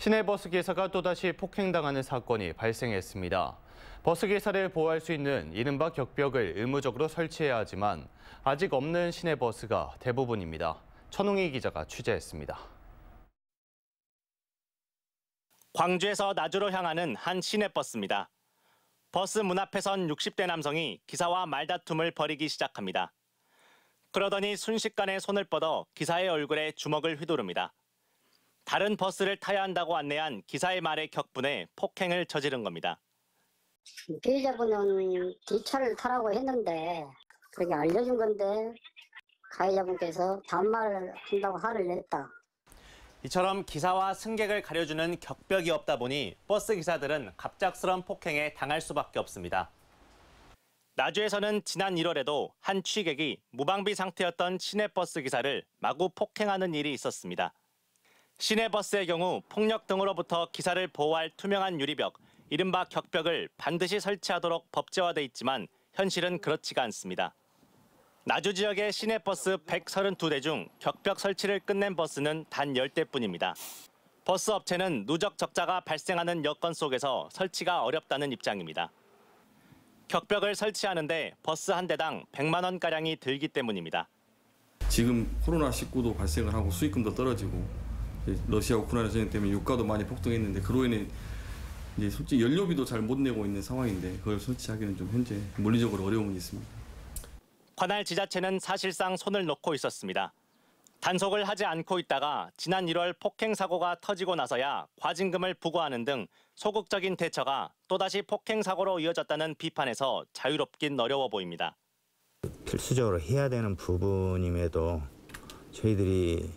시내버스 기사가 또다시 폭행당하는 사건이 발생했습니다. 버스 기사를 보호할 수 있는 이른바 격벽을 의무적으로 설치해야 하지만 아직 없는 시내버스가 대부분입니다. 천웅희 기자가 취재했습니다. 광주에서 나주로 향하는 한 시내버스입니다. 버스 문 앞에선 60대 남성이 기사와 말다툼을 벌이기 시작합니다. 그러더니 순식간에 손을 뻗어 기사의 얼굴에 주먹을 휘두릅니다. 다른 버스를 타야 한다고 안내한 기사의 말에 격분해 폭행을 저지른 겁니다. 피해자분은 뒷차를 타라고 했는데 그게 알려준 건데 가해자분께서 반말을 한다고 화를 냈다. 이처럼 기사와 승객을 가려주는 격벽이 없다 보니 버스 기사들은 갑작스런 폭행에 당할 수밖에 없습니다. 나주에서는 지난 1월에도 한 취객이 무방비 상태였던 시내버스 기사를 마구 폭행하는 일이 있었습니다. 시내버스의 경우 폭력 등으로부터 기사를 보호할 투명한 유리벽, 이른바 격벽을 반드시 설치하도록 법제화돼 있지만 현실은 그렇지가 않습니다. 나주 지역의 시내버스 132대 중 격벽 설치를 끝낸 버스는 단 10대뿐입니다. 버스 업체는 누적 적자가 발생하는 여건 속에서 설치가 어렵다는 입장입니다. 격벽을 설치하는데 버스 한 대당 100만 원가량이 들기 때문입니다. 지금 코로나19도 발생을 하고 수익금도 떨어지고 러시아 우크라이나 전쟁 때문에 유가도 많이 폭등했는데 그로 인해 이제 솔직히 연료비도 잘 못 내고 있는 상황인데 그걸 설치하기는 좀 현재 물리적으로 어려움이 있습니다. 관할 지자체는 사실상 손을 놓고 있었습니다. 단속을 하지 않고 있다가 지난 1월 폭행 사고가 터지고 나서야 과징금을 부과하는 등 소극적인 대처가 또다시 폭행 사고로 이어졌다는 비판에서 자유롭긴 어려워 보입니다. 필수적으로 해야 되는 부분임에도 저희들이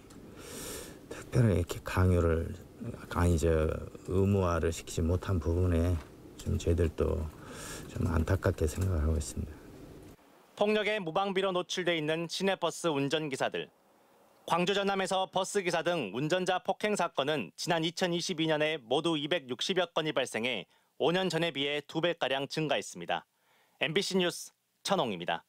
특별히 이렇게 강요를 아니 저 의무화를 시키지 못한 부분에 좀 저희들도 좀 안타깝게 생각하고 있습니다. 폭력에 무방비로 노출돼 있는 시내버스 운전기사들. 광주 전남에서 버스기사 등 운전자 폭행 사건은 지난 2022년에 모두 260여 건이 발생해 5년 전에 비해 2배가량 증가했습니다. MBC 뉴스 천홍입니다.